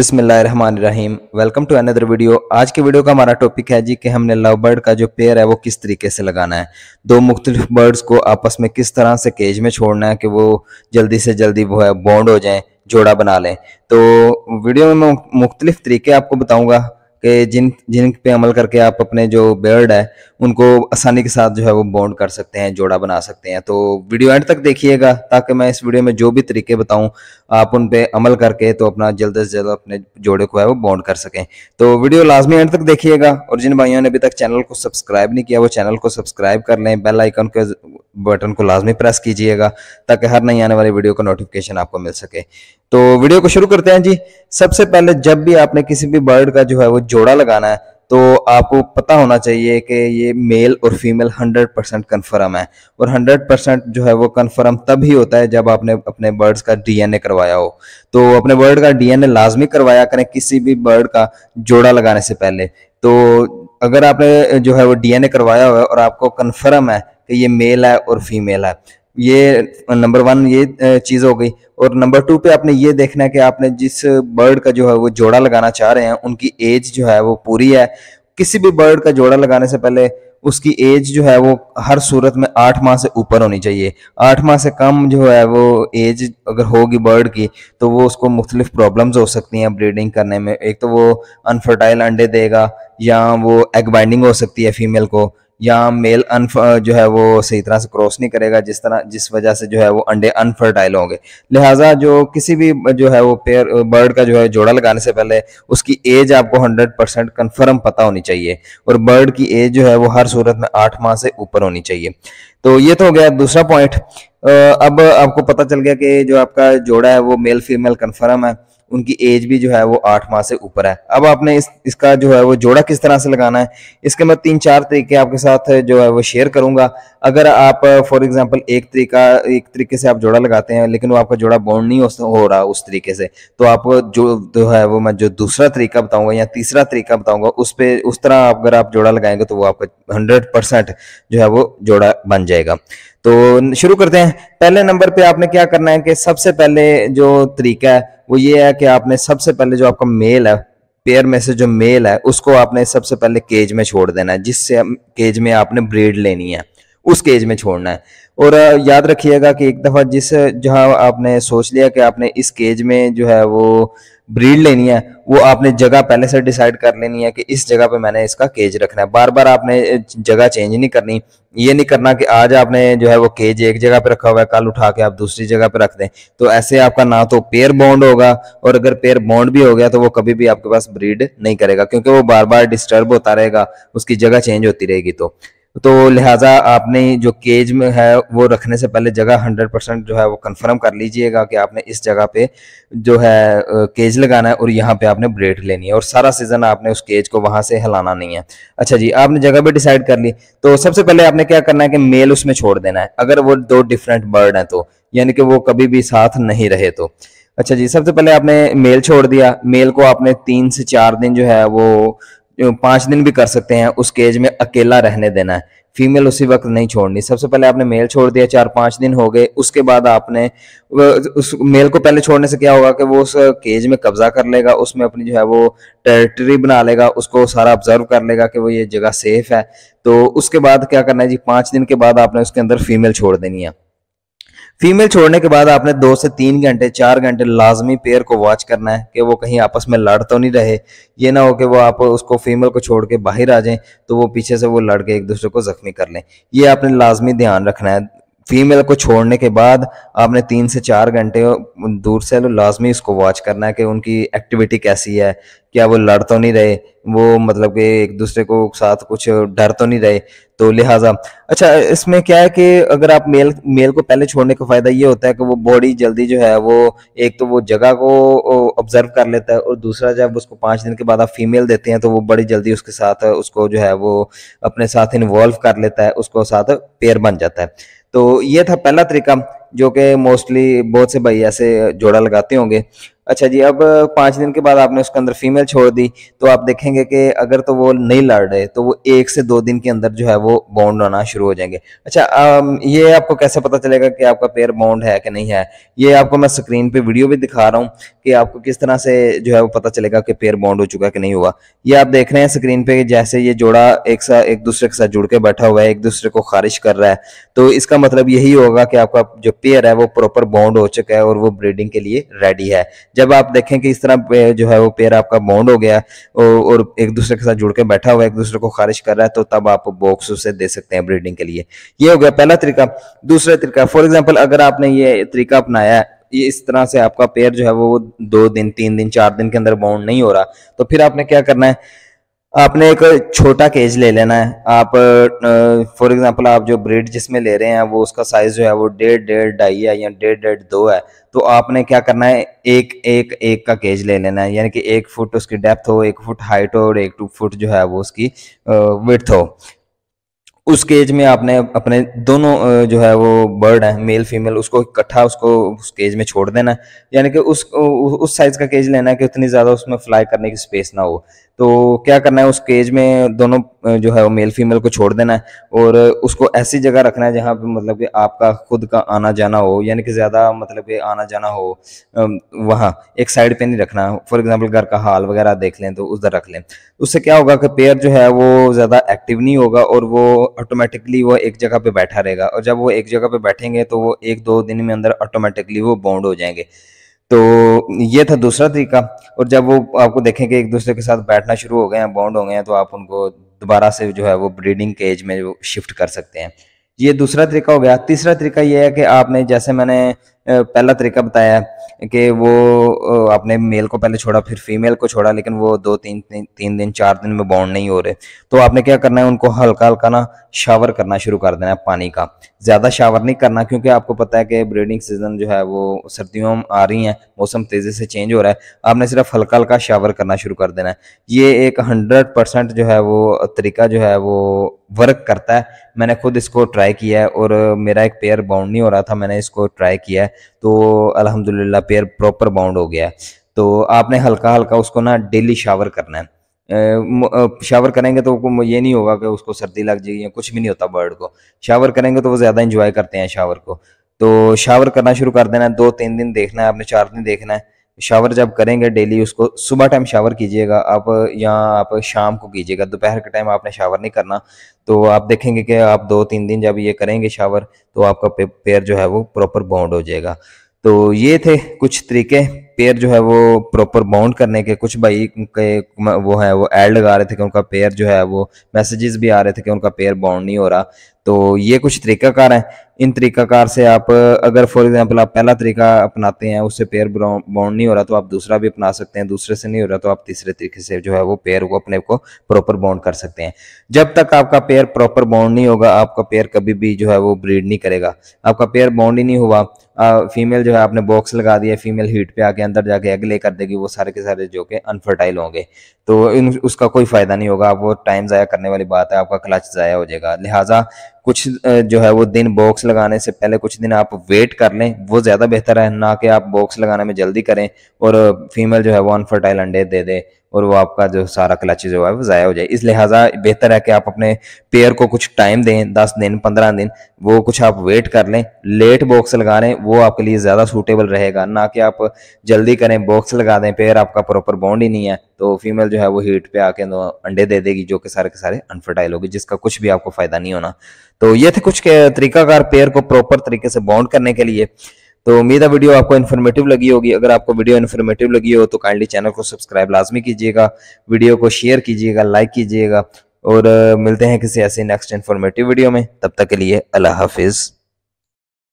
बिसमीम welcome to another video आज के वीडियो का हमारा टॉपिक है जी कि हमने लव बर्ड का जो पेयर है वो किस तरीके से लगाना है दो मुख्तलिफ बर्ड्स को आपस में किस तरह से केज में छोड़ना है कि वो जल्दी से जल्दी वो है बॉन्ड हो जाएं जोड़ा बना लें तो वीडियो में मैं मुख्तलिफ तरीके आपको बताऊंगा कि जिन जिन पे अमल करके आप अपने जो बर्ड है उनको आसानी के साथ जो है वो बॉन्ड कर सकते हैं जोड़ा बना सकते हैं तो वीडियो एंड तक देखिएगा ताकि मैं इस वीडियो में जो भी तरीके बताऊं आप उन पे अमल करके तो अपना जल्द से जल्द अपने जोड़े को है वो बॉन्ड कर सकें तो वीडियो लाजमी एंड तक देखिएगा और जिन भाइयों ने अभी तक चैनल को सब्सक्राइब नहीं किया वो चैनल को सब्सक्राइब कर लें बेल आइकन के बटन को लाजमी प्रेस कीजिएगा ताकि हर नई आने वाली वीडियो का नोटिफिकेशन आपको मिल सके तो वीडियो को शुरू करते हैं जी सबसे पहले जब भी आपने किसी भी बर्ड का जो है वो जोड़ा लगाना है तो आपको पता होना चाहिए कि ये मेल और फीमेल 100 परसेंट कन्फर्म है और 100 परसेंट जो है वो कन्फर्म तब ही होता है जब आपने अपने बर्ड्स का डीएनए करवाया हो तो अपने बर्ड का डीएनए लाजमी करवाया करें किसी भी बर्ड का जोड़ा लगाने से पहले तो अगर आपने जो है वो डीएनए करवाया हुआ है और आपको कन्फर्म है कि ये मेल है और फीमेल है ये नंबर वन ये चीज़ हो गई और नंबर टू पे आपने ये देखना है कि आपने जिस बर्ड का जो है वो जोड़ा लगाना चाह रहे हैं उनकी एज जो है वो पूरी है किसी भी बर्ड का जोड़ा लगाने से पहले उसकी एज जो है वो हर सूरत में आठ माह से ऊपर होनी चाहिए आठ माह से कम जो है वो एज अगर होगी बर्ड की तो वो उसको मुख्तलिफ प्रॉब्लम्स हो सकती हैं ब्रीडिंग करने में एक तो वो अनफर्टाइल अंडे देगा या वो एग बाइंडिंग हो सकती है फीमेल को या मेल अन uh, जो है वो सही तरह से क्रॉस नहीं करेगा जिस तरह जिस वजह से जो है वो अंडे अनफर्टाइल होंगे लिहाजा जो किसी भी uh, जो है वो पेयर बर्ड uh, का जो है जोड़ा लगाने से पहले उसकी एज आपको 100 परसेंट कन्फर्म पता होनी चाहिए और बर्ड की एज जो है वो हर सूरत में आठ माह से ऊपर होनी चाहिए तो ये तो हो गया दूसरा पॉइंट अब आपको पता चल गया कि जो आपका जोड़ा है वो मेल फीमेल कन्फर्म है उनकी एज भी जो है वो आठ माह से ऊपर है अब आपने इस इसका जो है वो जोड़ा किस तरह से लगाना है इसके मैं तीन चार तरीके आपके साथ जो है वो शेयर करूंगा अगर आप फॉर एग्जाम्पल एक तरीका एक तरीके से आप जोड़ा लगाते हैं लेकिन वो आपका जोड़ा बॉन्ड नहीं हो रहा उस तरीके से तो आप जो जो है वो मैं जो दूसरा तरीका बताऊंगा या तीसरा तरीका बताऊंगा उस पर उस तरह अगर आप जोड़ा लगाएंगे तो वो आपका हंड्रेड परसेंट जो है वो जोड़ा बन जाएगा तो शुरू करते हैं पहले नंबर पर आपने क्या करना है कि सबसे पहले जो तरीका है वो ये है कि आपने सबसे पहले जो आपका मेल है पेयर में से जो मेल है उसको आपने सबसे पहले केज में छोड़ देना है जिससे केज में आपने ब्रीड लेनी है उस केज में छोड़ना है और याद रखिएगा कि एक दफ़ा जिस जहां आपने सोच लिया कि आपने इस केज में जो है वो ब्रीड लेनी है वो आपने जगह पहले से डिसाइड कर लेनी है कि इस जगह पे मैंने इसका केज रखना है बार बार आपने जगह चेंज नहीं करनी ये नहीं करना कि आज आपने जो है वो केज एक जगह पे रखा हुआ है कल उठा के आप दूसरी जगह पे रख दें तो ऐसे आपका ना तो पेयर बॉन्ड होगा और अगर पेयर बॉन्ड भी हो गया तो वो कभी भी आपके पास ब्रीड नहीं करेगा क्योंकि वो बार बार डिस्टर्ब होता रहेगा उसकी जगह चेंज होती रहेगी तो तो लिहाजा आपने जो केज में है वो रखने से पहले जगह 100 परसेंट जो है वो कंफर्म कर लीजिएगा कि आपने इस जगह पे जो है केज लगाना है और यहाँ पे आपने ब्रेड लेनी है और सारा सीजन आपने उस केज को वहां से हिलाना नहीं है अच्छा जी आपने जगह पे डिसाइड कर ली तो सबसे पहले आपने क्या करना है कि मेल उसमें छोड़ देना है अगर वो दो डिफरेंट बर्ड है तो यानी कि वो कभी भी साथ नहीं रहे तो अच्छा जी सबसे पहले आपने मेल छोड़ दिया मेल को आपने तीन से चार दिन जो है वो पांच दिन भी कर सकते हैं उस केज में अकेला रहने देना है फीमेल उसी वक्त नहीं छोड़नी सबसे पहले आपने मेल छोड़ दिया चार पांच दिन हो गए उसके बाद आपने उस मेल को पहले छोड़ने से क्या होगा कि वो उस केज में कब्जा कर लेगा उसमें अपनी जो है वो टेरिटरी बना लेगा उसको सारा ऑब्जर्व कर लेगा कि वो ये जगह सेफ है तो उसके बाद क्या करना है जी पांच दिन के बाद आपने उसके अंदर फीमेल छोड़ देनी है फीमेल छोड़ने के बाद आपने दो से तीन घंटे चार घंटे लाजमी पेयर को वॉच करना है कि वो कहीं आपस में लड़ तो नहीं रहे ये ना हो कि वो आप उसको फीमेल को छोड़ के बाहर आ जाएं तो वो पीछे से वो लड़ के एक दूसरे को जख्मी कर लें ये आपने लाजमी ध्यान रखना है फीमेल को छोड़ने के बाद आपने तीन से चार घंटे दूर से लाजमी उसको वॉच करना है कि उनकी एक्टिविटी कैसी है क्या वो लड़ तो नहीं रहे वो मतलब कि एक दूसरे को साथ कुछ डर तो नहीं रहे तो लिहाजा अच्छा इसमें क्या है कि अगर आप मेल मेल को पहले छोड़ने का फ़ायदा ये होता है कि वो बॉडी जल्दी जो है वो एक तो वो जगह को ऑब्जर्व कर लेता है और दूसरा जब उसको पाँच दिन के बाद आप फीमेल देते हैं तो वो बड़ी जल्दी उसके साथ उसको जो है वो अपने साथ इन्वॉल्व कर लेता है उसको साथ पेयर बन जाता है तो ये था पहला तरीका जो कि मोस्टली बहुत से भाई ऐसे जोड़ा लगाते होंगे अच्छा जी अब पांच दिन के बाद आपने उसके अंदर फीमेल छोड़ दी तो आप देखेंगे कि अगर तो वो नहीं लड़ रहे तो वो एक से दो दिन के अंदर जो है वो बॉन्ड आना शुरू हो जाएंगे अच्छा ये आपको कैसे पता चलेगा कि आपका पेयर बॉन्ड है कि नहीं है ये आपको मैं स्क्रीन पे वीडियो भी दिखा रहा हूँ कि आपको किस तरह से जो है वो पता चलेगा कि पेयर बॉन्ड हो चुका है कि नहीं हुआ ये आप देख रहे हैं स्क्रीन पे जैसे ये जोड़ा एक साथ एक दूसरे के साथ जुड़ के बैठा हुआ है एक दूसरे को खारिज कर रहा है तो इसका मतलब यही होगा कि आपका जो पेयर है वो प्रॉपर बॉन्ड हो चुका है और वो ब्रीडिंग के लिए रेडी है जब आप देखें कि इस तरह जो है वो पेयर आपका बाउंड हो गया और एक दूसरे के साथ जुड़ के बैठा हुआ एक दूसरे को खारिज कर रहा है तो तब आप बॉक्स उसे दे सकते हैं ब्रीडिंग के लिए ये हो गया पहला तरीका दूसरा तरीका फॉर एग्जाम्पल अगर आपने ये तरीका अपनाया ये इस तरह से आपका पेयर जो है वो दो दिन तीन दिन चार दिन के अंदर बाउंड नहीं हो रहा तो फिर आपने क्या करना है आपने एक छोटा केज ले लेना है आप फॉर एग्जांपल आप जो ब्रीड जिसमें ले रहे हैं वो उसका साइज जो है वो डेढ़ डेढ़ ढाई है या डेढ़ डेढ़ दो है तो आपने क्या करना है एक एक एक का केज ले लेना है यानी कि एक फुट उसकी डेप्थ हो एक फुट हाइट हो और एक टू फुट जो है वो उसकी विथ हो उस केज में आपने अपने दोनों जो है वो बर्ड है मेल फीमेल उसको इकट्ठा उसको उस केज में छोड़ देना है यानी कि उस उस साइज का केज लेना है कि उतनी ज़्यादा उसमें फ्लाई करने की स्पेस ना हो तो क्या करना है उस केज में दोनों जो है वो मेल फीमेल को छोड़ देना है और उसको ऐसी जगह रखना है जहाँ पे मतलब कि आपका खुद का आना जाना हो यानी कि ज़्यादा मतलब कि आना जाना हो वहाँ एक साइड पे नहीं रखना फॉर एग्जांपल घर का हाल वगैरह देख लें तो उधर रख लें उससे क्या होगा कि पेयर जो है वो ज़्यादा एक्टिव नहीं होगा और वो ऑटोमेटिकली वो एक जगह पर बैठा रहेगा और जब वो एक जगह पर बैठेंगे तो वो एक दो दिन में अंदर ऑटोमेटिकली वो बाउंड हो जाएंगे तो ये था दूसरा तरीका और जब वो आपको देखें कि एक दूसरे के साथ बैठना शुरू हो गए हैं बॉन्ड हो गए हैं तो आप उनको दोबारा से जो है वो ब्रीडिंग के एज में वो शिफ्ट कर सकते हैं ये दूसरा तरीका हो गया तीसरा तरीका ये है कि आपने जैसे मैंने पहला तरीका बताया कि वो आपने मेल को पहले छोड़ा फिर फीमेल को छोड़ा लेकिन वो दो तीन तीन, तीन दिन चार दिन में बॉन्ड नहीं हो रहे तो आपने क्या करना है उनको हल्का हल्का ना शावर करना शुरू कर देना है पानी का ज़्यादा शावर नहीं करना क्योंकि आपको पता है कि ब्रीडिंग सीजन जो है वो सर्दियों आ रही हैं मौसम तेज़ी से चेंज हो रहा है आपने सिर्फ हल्का हल्का शावर करना शुरू कर देना है ये एक हंड्रेड परसेंट जो है वो तरीका जो है वो वर्क करता है मैंने खुद इसको ट्राई किया है और मेरा एक पेयर बाउंड नहीं हो रहा था मैंने इसको ट्राई किया है तो अल्हम्दुलिल्लाह पेयर प्रॉपर बाउंड हो गया तो आपने हल्का हल्का उसको ना डेली शावर करना है शावर करेंगे तो ये नहीं होगा कि उसको सर्दी लग जाएगी या कुछ भी नहीं होता बर्ड को शावर करेंगे तो वो ज़्यादा इंजॉय करते हैं शावर को तो शावर करना शुरू कर देना है दो तीन दिन देखना है आपने चार दिन देखना है शावर जब करेंगे डेली उसको सुबह टाइम शावर कीजिएगा आप या आप शाम को कीजिएगा दोपहर के टाइम आपने शावर नहीं करना तो आप देखेंगे कि आप दो तीन दिन जब ये करेंगे शावर तो आपका पैर जो है वो प्रॉपर बाउंड हो जाएगा तो ये थे कुछ तरीके पैर जो है वो प्रॉपर बाउंड करने के कुछ भाई के वो है वो एड लगा रहे थे कि उनका पैर जो है वो मैसेजेस भी आ रहे थे कि उनका पैर बाउंड नहीं हो रहा तो ये कुछ तरीकाकार हैं इन तरीकाकार से आप अगर फॉर एग्जांपल आप पहला तरीका अपनाते हैं उससे पेयर बाउंड नहीं हो रहा तो आप दूसरा भी अपना सकते हैं दूसरे से नहीं हो रहा तो आप तीसरे तरीके से जो है वो पेयर को अपने को प्रॉपर बाउंड कर सकते हैं जब तक आपका पेयर प्रॉपर बाउंड नहीं होगा आपका पेयर कभी भी जो है वो ब्रीड नहीं करेगा आपका पेयर बाउंड ही नहीं हुआ आ, फीमेल जो है आपने बॉक्स लगा दिया फीमेल हीट पे आके अंदर जाके एग ले कर देगी वो सारे के सारे जो के अनफर्टाइल होंगे तो इन उसका कोई फ़ायदा नहीं होगा वो टाइम ज़ाया करने वाली बात है आपका क्लच ज़ाया हो जाएगा लिहाजा कुछ जो है वो दिन बॉक्स लगाने से पहले कुछ दिन आप वेट कर लें वो ज़्यादा बेहतर है ना कि आप बॉक्स लगाने में जल्दी करें और फीमेल जो है वो अनफर्टाइल अंडे दे दे और वो आपका जो सारा क्लच जो है वो ज़ाया हो जाए इस लिहाजा बेहतर है कि आप अपने पेयर को कुछ टाइम दें दस दिन पंद्रह दिन वो कुछ आप वेट कर लें लेट बॉक्स लगा लें वो आपके लिए ज़्यादा सूटेबल रहेगा ना कि आप जल्दी करें बॉक्स लगा दें पेयर आपका प्रॉपर बॉन्ड ही नहीं है तो फीमेल जो है वो हीट पे आके अंडे दे देगी जो कि सारे के सारे अनफर्टाइल होगी जिसका कुछ भी आपको फ़ायदा नहीं होना तो ये थे कुछ तरीकाकार पेयर को प्रॉपर तरीके से बॉन्ड करने के लिए तो उम्मीद है वीडियो आपको इन्फॉर्मेटिव लगी होगी अगर आपको वीडियो इन्फॉर्मेटिव लगी हो तो काइंडली चैनल को सब्सक्राइब लाजमी कीजिएगा वीडियो को शेयर कीजिएगा लाइक कीजिएगा और मिलते हैं किसी ऐसे नेक्स्ट इन्फॉर्मेटिव वीडियो में तब तक के लिए अल्लाह हाफिज़